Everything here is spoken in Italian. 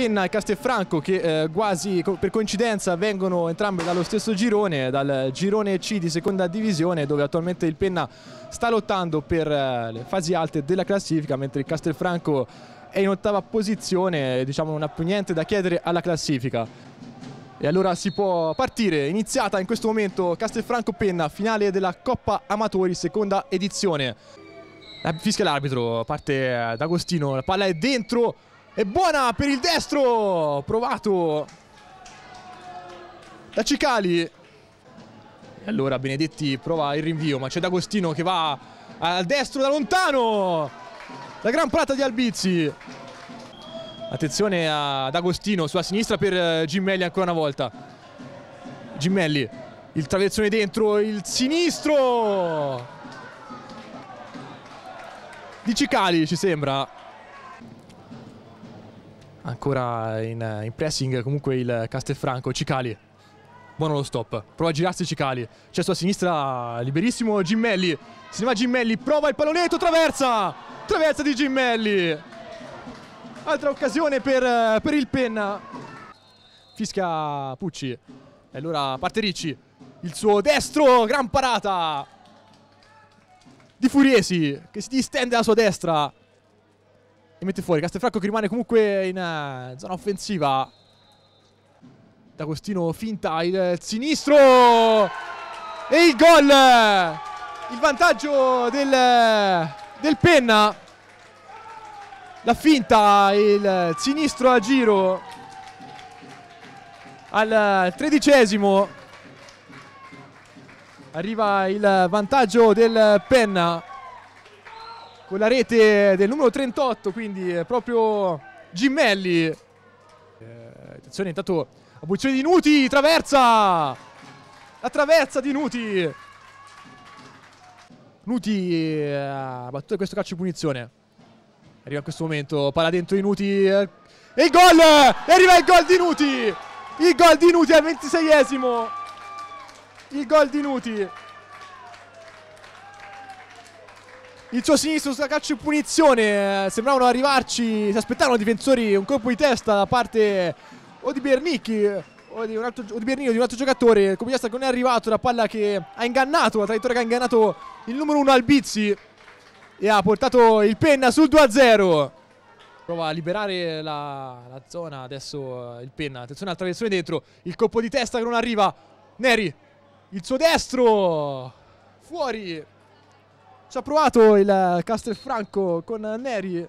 Penna e Castelfranco che eh, quasi co per coincidenza vengono entrambe dallo stesso girone, dal girone C di seconda divisione dove attualmente il Penna sta lottando per eh, le fasi alte della classifica mentre il Castelfranco è in ottava posizione, diciamo non ha più niente da chiedere alla classifica. E allora si può partire, iniziata in questo momento Castelfranco Penna, finale della Coppa Amatori, seconda edizione. Eh, Fischia l'arbitro, parte eh, D'Agostino, la palla è dentro, e buona per il destro, provato da Cicali. E allora Benedetti prova il rinvio, ma c'è D'Agostino che va al destro da lontano. La gran prata di Albizzi. Attenzione ad Agostino sulla sinistra per eh, Gimelli ancora una volta. Gimelli, il traversone dentro, il sinistro di Cicali ci sembra ancora in, in pressing comunque il Castelfranco, Cicali, buono lo stop, prova a girarsi Cicali, c'è sulla sinistra liberissimo Gimmelli, si ne va Gimmelli, prova il pallonetto, traversa, traversa di Gimmelli, altra occasione per, per il Penna, fisca Pucci, e allora parte Ricci, il suo destro, gran parata di Furiesi che si distende alla sua destra, e mette fuori Castelfranco che rimane comunque in uh, zona offensiva D'Agostino finta il sinistro e il gol il vantaggio del, del Penna la finta il sinistro a giro al tredicesimo arriva il vantaggio del Penna con la rete del numero 38, quindi proprio Gimelli. Eh, attenzione, intanto la Buccioni di Nuti, traversa! La traversa di Nuti! Nuti eh, ha battuto questo calcio di punizione. Arriva in questo momento, palla dentro di Nuti. Eh, e il gol! E arriva il gol di Nuti! Il gol di Nuti al 26esimo! Il gol di Nuti! il suo sinistro sulla calcio in punizione. Eh, sembravano arrivarci, si aspettavano difensori un colpo di testa da parte o di Bernicchi o di, un altro, o di Bernino, di un altro giocatore. Il colpo di testa non è arrivato, la palla che ha ingannato, la traiettoria che ha ingannato il numero 1 Albizzi e ha portato il penna sul 2-0. Prova a liberare la, la, zona, adesso eh, il penna, attenzione al traversone dentro, il colpo di testa che non arriva, Neri, il suo destro, fuori, ci ha provato il eh, Castelfranco con Neri